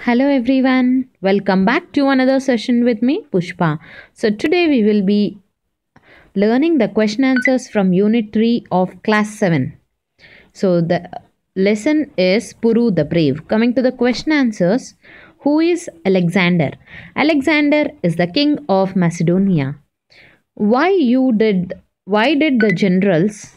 Hello everyone, welcome back to another session with me Pushpa. So today we will be learning the question answers from unit 3 of class 7. So the lesson is Puru the Brave. Coming to the question answers, who is Alexander? Alexander is the king of Macedonia. Why you did why did the generals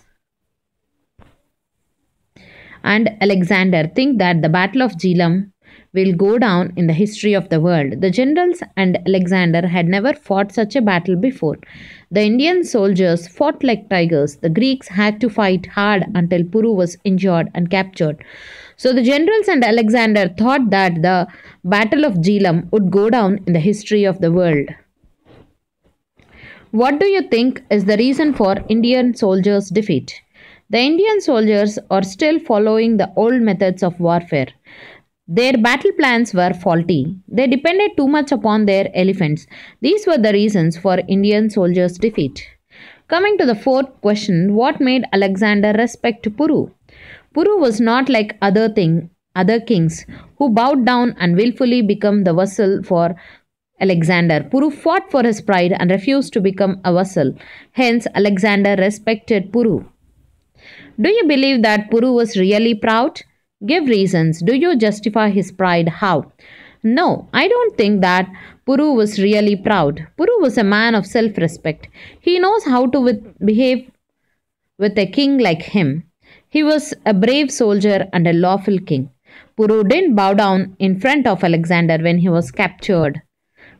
and Alexander think that the battle of Jhelum will go down in the history of the world. The generals and Alexander had never fought such a battle before. The Indian soldiers fought like tigers. The Greeks had to fight hard until Puru was injured and captured. So the generals and Alexander thought that the Battle of Jhelum would go down in the history of the world. What do you think is the reason for Indian soldiers' defeat? The Indian soldiers are still following the old methods of warfare. Their battle plans were faulty. They depended too much upon their elephants. These were the reasons for Indian soldiers' defeat. Coming to the fourth question, what made Alexander respect Puru? Puru was not like other thing, other kings who bowed down and willfully become the vassal for Alexander. Puru fought for his pride and refused to become a vassal. Hence, Alexander respected Puru. Do you believe that Puru was really proud? Give reasons. Do you justify his pride? How? No, I don't think that Puru was really proud. Puru was a man of self respect. He knows how to with, behave with a king like him. He was a brave soldier and a lawful king. Puru didn't bow down in front of Alexander when he was captured.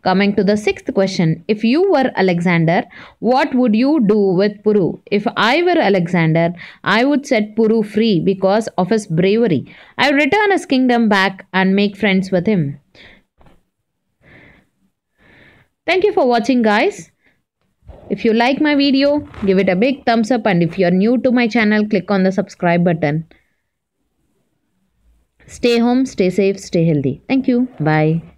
Coming to the sixth question, if you were Alexander, what would you do with Puru? If I were Alexander, I would set Puru free because of his bravery. I would return his kingdom back and make friends with him. Thank you for watching guys. If you like my video, give it a big thumbs up and if you are new to my channel, click on the subscribe button. Stay home, stay safe, stay healthy. Thank you. Bye.